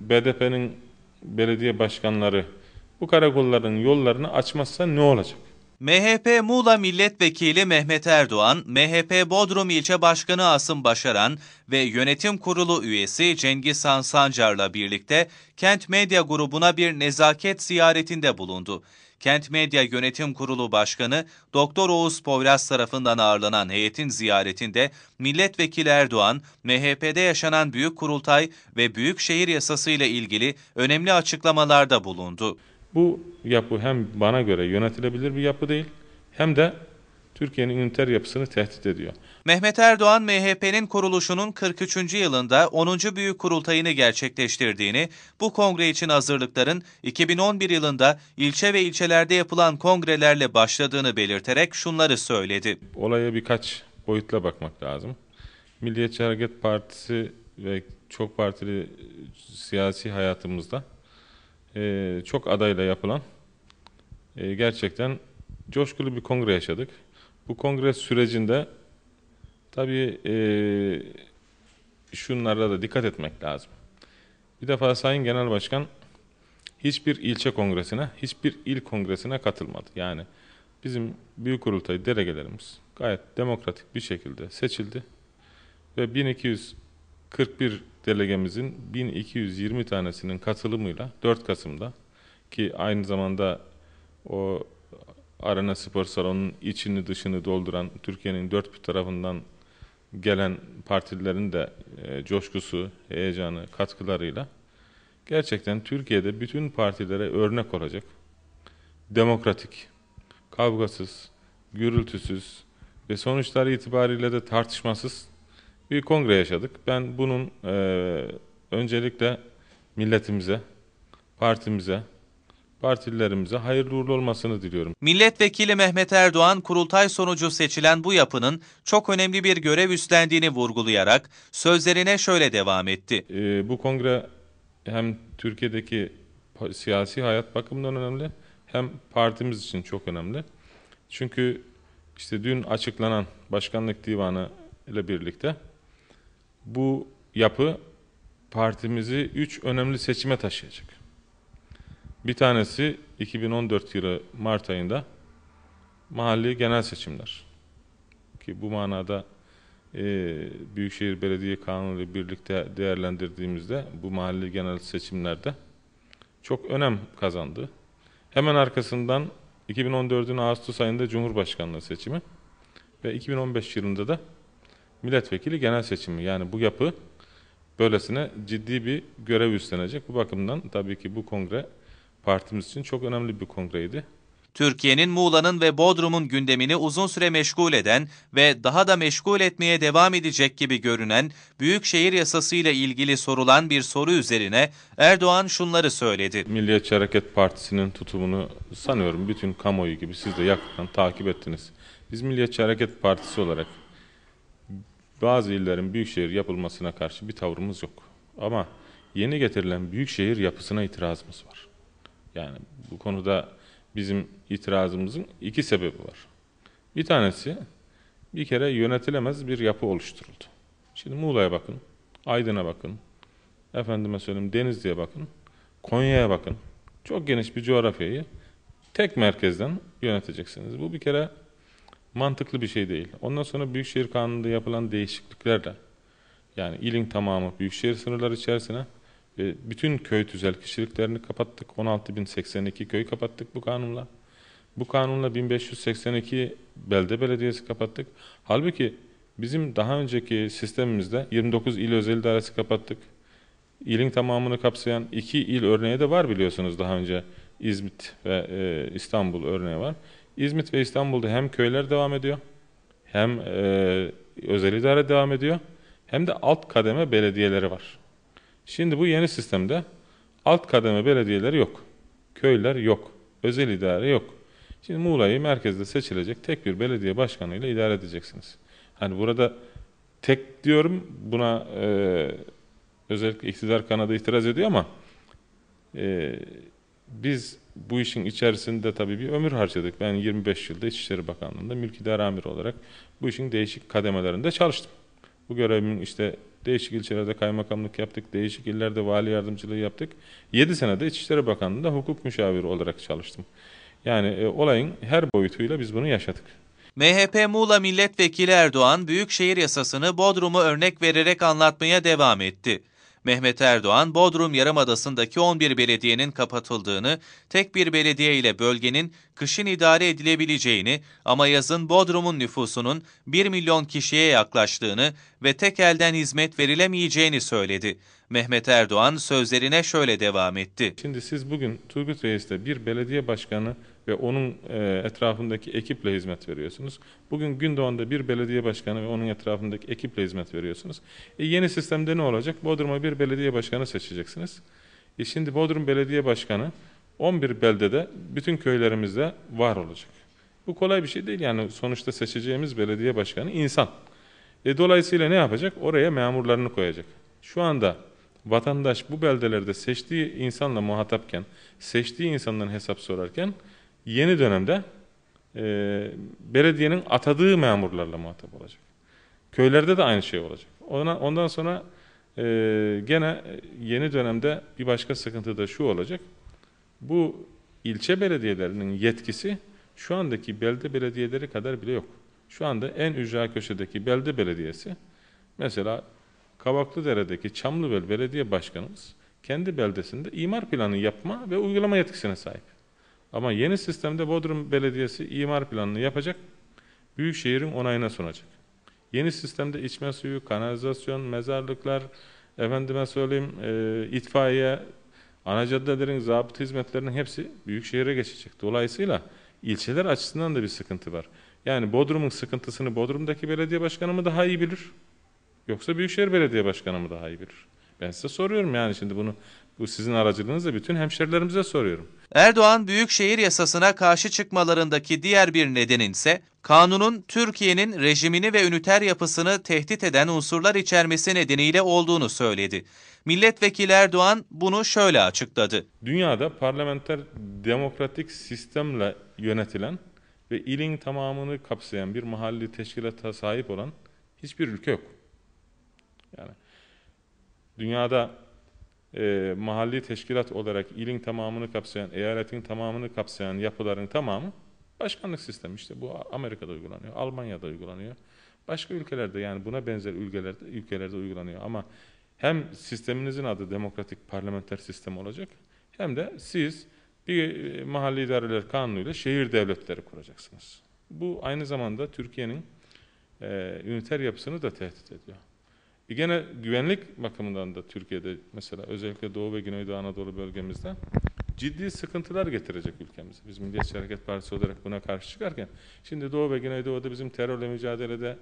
BDP'nin belediye başkanları bu karakolların yollarını açmazsa ne olacak? MHP Muğla Milletvekili Mehmet Erdoğan, MHP Bodrum İlçe Başkanı Asım Başaran ve yönetim kurulu üyesi Cengiz Han Sancar'la birlikte Kent Medya Grubu'na bir nezaket ziyaretinde bulundu. Kent Medya Yönetim Kurulu Başkanı Doktor Oğuz Poyraz tarafından ağırlanan heyetin ziyaretinde Milletvekili Erdoğan, MHP'de yaşanan büyük kurultay ve Büyükşehir yasası ile ilgili önemli açıklamalarda bulundu. Bu yapı hem bana göre yönetilebilir bir yapı değil hem de Türkiye'nin üniter yapısını tehdit ediyor. Mehmet Erdoğan, MHP'nin kuruluşunun 43. yılında 10. Büyük Kurultayını gerçekleştirdiğini, bu kongre için hazırlıkların 2011 yılında ilçe ve ilçelerde yapılan kongrelerle başladığını belirterek şunları söyledi. Olaya birkaç boyutla bakmak lazım. Milliyetçi Hareket Partisi ve çok partili siyasi hayatımızda e, çok adayla yapılan e, gerçekten coşkulu bir kongre yaşadık. Bu kongre sürecinde tabii e, şunlara da dikkat etmek lazım. Bir defa Sayın Genel Başkan hiçbir ilçe kongresine, hiçbir il kongresine katılmadı. Yani bizim büyük kurultay delegelerimiz gayet demokratik bir şekilde seçildi ve 1200 41 delegemizin 1220 tanesinin katılımıyla 4 Kasım'da ki aynı zamanda o Arena Spor Salonu'nun içini dışını dolduran Türkiye'nin dört bir tarafından gelen partilerin de e, coşkusu, heyecanı, katkılarıyla gerçekten Türkiye'de bütün partilere örnek olacak. Demokratik, kavgasız, gürültüsüz ve sonuçları itibariyle de tartışmasız bir kongre yaşadık. Ben bunun e, öncelikle milletimize, partimize, partililerimize hayırlı uğurlu olmasını diliyorum. Milletvekili Mehmet Erdoğan kurultay sonucu seçilen bu yapının çok önemli bir görev üstlendiğini vurgulayarak sözlerine şöyle devam etti. E, bu kongre hem Türkiye'deki siyasi hayat bakımından önemli hem partimiz için çok önemli. Çünkü işte dün açıklanan başkanlık divanı ile birlikte bu yapı partimizi üç önemli seçime taşıyacak. Bir tanesi 2014 yılı Mart ayında mahalli genel seçimler. Ki bu manada e, Büyükşehir Belediye Kanunu ile birlikte değerlendirdiğimizde bu mahalli genel seçimlerde çok önem kazandı. Hemen arkasından 2014'ün Ağustos ayında Cumhurbaşkanlığı seçimi ve 2015 yılında da milletvekili genel seçimi. Yani bu yapı böylesine ciddi bir görev üstlenecek. Bu bakımdan tabii ki bu kongre partimiz için çok önemli bir kongreydi. Türkiye'nin Muğla'nın ve Bodrum'un gündemini uzun süre meşgul eden ve daha da meşgul etmeye devam edecek gibi görünen Büyükşehir Yasası ile ilgili sorulan bir soru üzerine Erdoğan şunları söyledi. Milliyetçi Hareket Partisi'nin tutumunu sanıyorum bütün kamuoyu gibi siz de yakından takip ettiniz. Biz Milliyetçi Hareket Partisi olarak bazı illerin büyük şehir yapılmasına karşı bir tavrımız yok. Ama yeni getirilen büyük şehir yapısına itirazımız var. Yani bu konuda bizim itirazımızın iki sebebi var. Bir tanesi bir kere yönetilemez bir yapı oluşturuldu. Şimdi Muğla'ya bakın, Aydın'a bakın, efendime söyleyeyim Denizli'ye bakın, Konya'ya bakın. Çok geniş bir coğrafyayı tek merkezden yöneteceksiniz. Bu bir kere mantıklı bir şey değil. Ondan sonra Büyükşehir Kanunu'nda yapılan değişikliklerle yani ilin tamamı Büyükşehir sınırları içerisine ve bütün köy tüzel kişiliklerini kapattık. 16.082 köy kapattık bu kanunla. Bu kanunla 1582 belde belediyesi kapattık. Halbuki bizim daha önceki sistemimizde 29 il özel idaresi kapattık. İlin tamamını kapsayan iki il örneği de var biliyorsunuz daha önce İzmit ve e, İstanbul örneği var. İzmit ve İstanbul'da hem köyler devam ediyor hem e, özel idare devam ediyor hem de alt kademe belediyeleri var. Şimdi bu yeni sistemde alt kademe belediyeleri yok. Köyler yok. Özel idare yok. Şimdi Muğla'yı merkezde seçilecek tek bir belediye başkanıyla idare edeceksiniz. Hani burada tek diyorum buna e, özellikle iktidar kanadı itiraz ediyor ama e, biz bu işin içerisinde tabii bir ömür harcadık. Ben 25 yılda İçişleri Bakanlığı'nda mülk idare olarak bu işin değişik kademelerinde çalıştım. Bu görevimin işte değişik ilçelerde kaymakamlık yaptık, değişik illerde vali yardımcılığı yaptık. 7 senede İçişleri Bakanlığı'nda hukuk müşaviri olarak çalıştım. Yani e, olayın her boyutuyla biz bunu yaşadık. MHP Muğla Milletvekili Erdoğan, Büyükşehir Yasasını Bodrum'u örnek vererek anlatmaya devam etti. Mehmet Erdoğan, Bodrum Yarımadası'ndaki 11 belediyenin kapatıldığını, tek bir belediye ile bölgenin kışın idare edilebileceğini ama yazın Bodrum'un nüfusunun 1 milyon kişiye yaklaştığını ve tek elden hizmet verilemeyeceğini söyledi. Mehmet Erdoğan sözlerine şöyle devam etti. Şimdi siz bugün Turgut Reis'te bir belediye başkanı ve onun e, etrafındaki ekiple hizmet veriyorsunuz. Bugün Gündoğan'da bir belediye başkanı ve onun etrafındaki ekiple hizmet veriyorsunuz. E, yeni sistemde ne olacak? Bodrum'a bir belediye başkanı seçeceksiniz. E, şimdi Bodrum Belediye Başkanı 11 beldede bütün köylerimizde var olacak. Bu kolay bir şey değil yani sonuçta seçeceğimiz belediye başkanı insan. E, dolayısıyla ne yapacak? Oraya memurlarını koyacak. Şu anda vatandaş bu beldelerde seçtiği insanla muhatapken, seçtiği insandan hesap sorarken yeni dönemde e, belediyenin atadığı memurlarla muhatap olacak. Köylerde de aynı şey olacak. Ondan, ondan sonra e, gene yeni dönemde bir başka sıkıntı da şu olacak. Bu ilçe belediyelerinin yetkisi şu andaki belde belediyeleri kadar bile yok. Şu anda en ücra köşedeki belde belediyesi mesela Kabaklıdere'deki Çamlıbel Belediye Başkanımız kendi beldesinde imar planı yapma ve uygulama yetkisine sahip. Ama yeni sistemde Bodrum Belediyesi imar planını yapacak, Büyükşehir'in onayına sunacak. Yeni sistemde içme suyu, kanalizasyon, mezarlıklar, efendime söyleyeyim e, itfaiye, ana caddelerin, zabıt hizmetlerinin hepsi Büyükşehir'e geçecek. Dolayısıyla ilçeler açısından da bir sıkıntı var. Yani Bodrum'un sıkıntısını Bodrum'daki belediye başkanı mı daha iyi bilir? Yoksa Büyükşehir Belediye Başkanı mı daha iyi bilir? Ben size soruyorum yani şimdi bunu bu sizin aracılığınızla bütün hemşerilerimize soruyorum. Erdoğan büyükşehir yasasına karşı çıkmalarındaki diğer bir nedenin ise kanunun Türkiye'nin rejimini ve üniter yapısını tehdit eden unsurlar içermesi nedeniyle olduğunu söyledi. Milletvekili Erdoğan bunu şöyle açıkladı. Dünyada parlamenter demokratik sistemle yönetilen ve ilin tamamını kapsayan bir mahalli teşkilata sahip olan hiçbir ülke yok. Yani Dünyada e, mahalli teşkilat olarak ilin tamamını kapsayan, eyaletin tamamını kapsayan yapıların tamamı başkanlık sistemi. İşte bu Amerika'da uygulanıyor, Almanya'da uygulanıyor. Başka ülkelerde yani buna benzer ülkelerde, ülkelerde uygulanıyor ama hem sisteminizin adı demokratik parlamenter sistem olacak hem de siz bir e, mahalli idareler kanunuyla şehir devletleri kuracaksınız. Bu aynı zamanda Türkiye'nin e, üniter yapısını da tehdit ediyor. Yine e, güvenlik bakımından da Türkiye'de mesela özellikle Doğu ve Güneydoğu Anadolu bölgemizde ciddi sıkıntılar getirecek ülkemize. Biz Milliyetçi Hareket Partisi olarak buna karşı çıkarken şimdi Doğu ve Güneydoğu'da bizim terörle mücadelede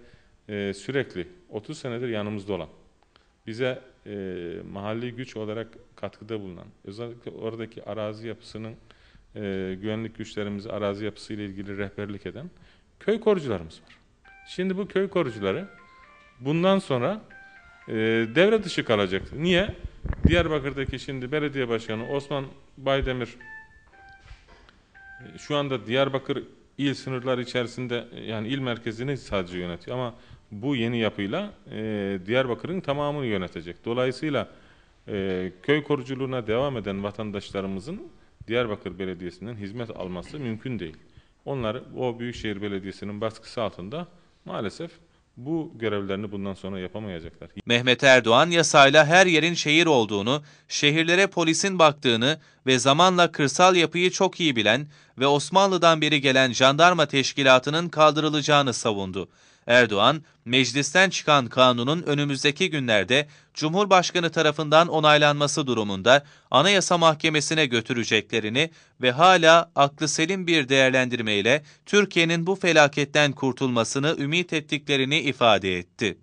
e, sürekli 30 senedir yanımızda olan bize e, mahalli güç olarak katkıda bulunan özellikle oradaki arazi yapısının e, güvenlik güçlerimizi arazi yapısıyla ilgili rehberlik eden köy korucularımız var. Şimdi bu köy korucuları bundan sonra ee, devre dışı kalacak. Niye? Diyarbakır'daki şimdi belediye başkanı Osman Baydemir e, şu anda Diyarbakır il sınırları içerisinde e, yani il merkezini sadece yönetiyor ama bu yeni yapıyla e, Diyarbakır'ın tamamını yönetecek. Dolayısıyla e, köy koruculuğuna devam eden vatandaşlarımızın Diyarbakır Belediyesi'nden hizmet alması mümkün değil. Onları o Büyükşehir Belediyesi'nin baskısı altında maalesef bu görevlerini bundan sonra yapamayacaklar. Mehmet Erdoğan yasayla her yerin şehir olduğunu, şehirlere polisin baktığını ve zamanla kırsal yapıyı çok iyi bilen ve Osmanlı'dan beri gelen jandarma teşkilatının kaldırılacağını savundu. Erdoğan, meclisten çıkan kanunun önümüzdeki günlerde Cumhurbaşkanı tarafından onaylanması durumunda Anayasa Mahkemesi'ne götüreceklerini ve hala aklı selim bir değerlendirmeyle Türkiye'nin bu felaketten kurtulmasını ümit ettiklerini ifade etti.